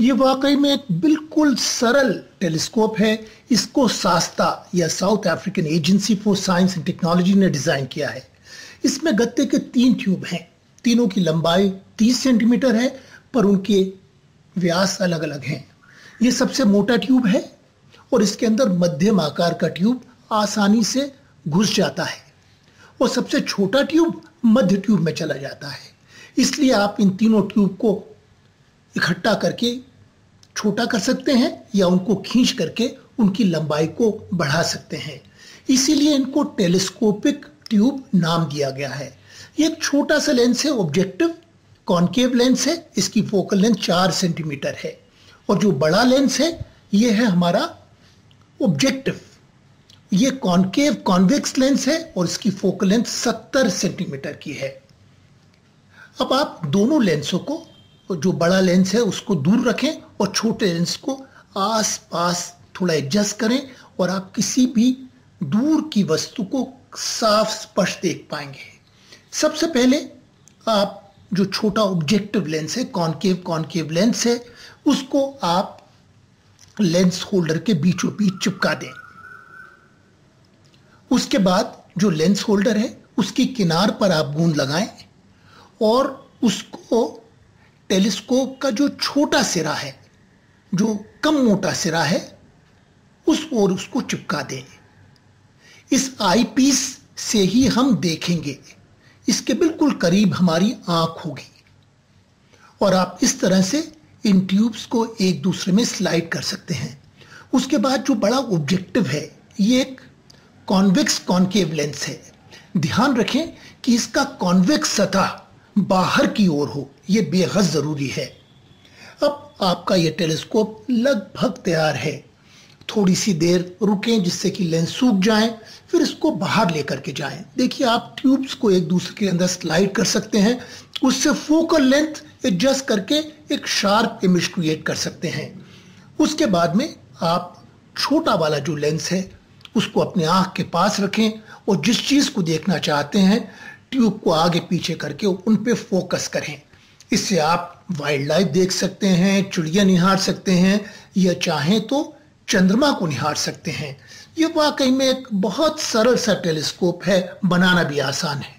ये वाकई में एक बिल्कुल सरल टेलीस्कोप है इसको सास्ता या South African agency for science and technology ने डिज़ाइन किया है इसमें गत्ते के तीन ट्यूब हैं तीनों की लंबाई 30 सेंटीमीटर है पर उनके व्यास अलग अलग हैं ये सबसे मोटा ट्यूब है और इसके अंदर मध्यम आकार का ट्यूब आसानी से घुस जाता है और सबसे छोटा ट्यूब मध्य ट्यूब में चला जाता है इसलिए आप इन तीनों ट्यूब को इकट्ठा करके छोटा कर सकते हैं या उनको खींच करके उनकी लंबाई को बढ़ा सकते हैं इसीलिए इनको टेलीस्कोपिक ट्यूब नाम दिया गया है ये एक छोटा सा लेंस है ऑब्जेक्टिव कॉन्केव लेंस है इसकी फोकल लेंथ चार सेंटीमीटर है और जो बड़ा लेंस है ये है हमारा ऑब्जेक्टिव ये कॉन्केव कॉन्वेक्स लेंस है और इसकी फोकल लेंथ सत्तर सेंटीमीटर की है अब आप दोनों लेंसों को जो बड़ा लेंस है उसको दूर रखें और छोटे लेंस को आस पास थोड़ा एडजस्ट करें और आप किसी भी दूर की वस्तु को साफ स्पष्ट देख पाएंगे सबसे पहले आप जो छोटा ऑब्जेक्टिव लेंस है कॉनकेव कॉनकेव लेंस है उसको आप लेंस होल्डर के बीचों बीच चिपका दें उसके बाद जो लेंस होल्डर है उसके किनार पर आप गूंद लगाएं और उसको टेलीस्कोप का जो छोटा सिरा है जो कम मोटा सिरा है उस ओर उसको चिपका दें इस आई पीस से ही हम देखेंगे इसके बिल्कुल करीब हमारी आंख होगी और आप इस तरह से इन ट्यूब्स को एक दूसरे में स्लाइड कर सकते हैं उसके बाद जो बड़ा ऑब्जेक्टिव है ये एक कॉन्वेक्स कॉन्केव लेंस है ध्यान रखें कि इसका कॉन्वेक्स सतह बाहर की ओर हो यह बेहद ज़रूरी है अब आपका यह टेलीस्कोप लगभग तैयार है थोड़ी सी देर रुकें जिससे कि लेंस सूख जाए फिर इसको बाहर लेकर के जाएं देखिए आप ट्यूब्स को एक दूसरे के अंदर स्लाइड कर सकते हैं उससे फोकल लेंथ एडजस्ट करके एक शार्प इमेज क्रिएट कर सकते हैं उसके बाद में आप छोटा वाला जो लेंस है उसको अपने आँख के पास रखें और जिस चीज़ को देखना चाहते हैं ट्यूब को आगे पीछे करके उन पे फोकस करें इससे आप वाइल्ड लाइफ देख सकते हैं चिड़िया निहार सकते हैं या चाहें तो चंद्रमा को निहार सकते हैं ये वाकई में एक बहुत सरल सा टेलीस्कोप है बनाना भी आसान है